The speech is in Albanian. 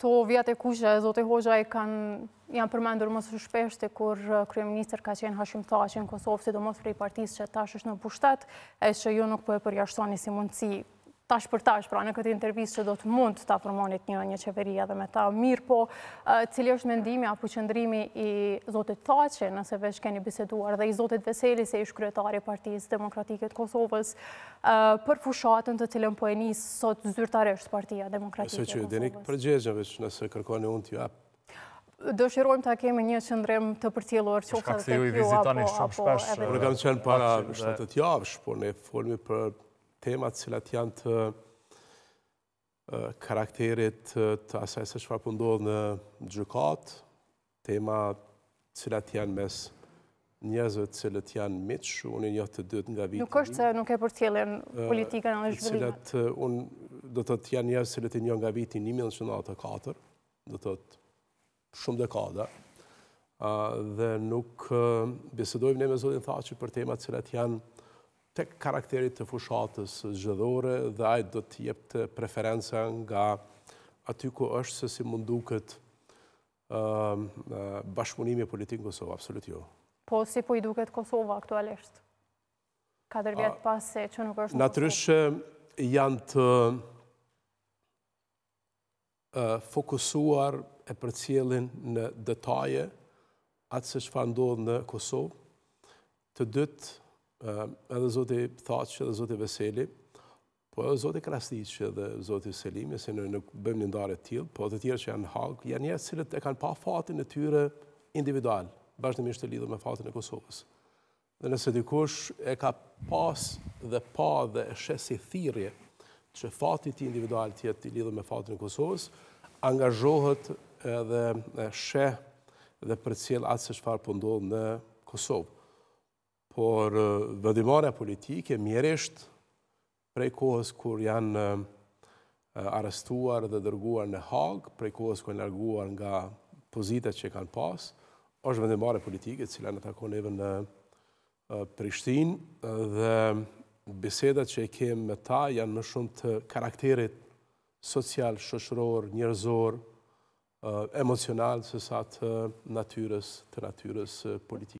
këto vjet e kushe, zote Hoxha e kanë, janë përmendur mësë së shpeshte, kur uh, Kryeministr ka qenë hashim tha në Kosovë, si do mos prej partisë që tash është në pushtet, e që ju nuk po e përjashtoni si mundësi tash për tash, pra në këtë intervjisë që do të mund të afrmonit një një qeveria dhe me ta mirë, po cili është mendimi apo qëndrimi i Zotit Thaqe, nëse vesh keni biseduar, dhe i Zotit Veseli, se shkryetari i Partisë Demokratikët Kosovës, për fushatën të cilën po e një sot zyrtaresht Partia Demokratikët Kosovës. Nëse që e denik përgjegja veç nëse kërkone unë t'ja? apë. Dëshirojmë të kemi një qëndrim të përtjelor që të të kjo, apo... Në kam qenë para 7 javsh, por ne folmi për temat cilat janë të karakterit të asaj se shfar përndodhë po në gjukat, tema cilat janë mes njëzëve cilat janë miqë, unë i një të dytë nga vitë. Nuk është se nuk e për tjelen politika në në zhvërime? Cilat unë do të tjenë njëzë cilat i një nga vitë i 1904, do të të shumë dekada, dhe nuk besedojmë ne me zotin Thaci për temat cilat janë të karakterit të fushatës zhëdhore dhe ajt do të jep të preferenca nga aty ku është se si mundu këtë bashkëmunimi e politikë në Kosovë, absolut jo. Po, si po i duket Kosovë aktualisht? Ka dërbjet pas se që nuk është në Kosovë? janë të fokusuar e për cilin në detaje atë se që fa ndodhë në Kosovë, të dytë Ehm, edhe Zoti Thaqë edhe Zoti Veseli, po edhe Zoti Krastiqë edhe Zoti Selimi, se në nuk bëmë një ndarë të tjilë, po të tjerë që janë hakë, janë jetë cilët e kanë pa fatin e tyre individual, mishtë të lidhë me fatin e Kosovës. Dhe nëse dikush e ka pas dhe pa dhe e shesi thirje që fatit ti individual tjetë i lidhë me fatin e Kosovës, angazhohet dhe shë dhe për cilë atë se farë përndodhë po në Kosovë por vëdimarja politike mjeresht prej kohës kur janë arrestuar dhe dërguar në hagë, prej kohës kur janë larguar nga pozitët që kanë pas, është vendimare politike, cila në takon even në Prishtin, dhe besedat që e kemë me ta janë në shumë të karakterit social, shëshëror, njërzor, emocional, sësat të natyres politike.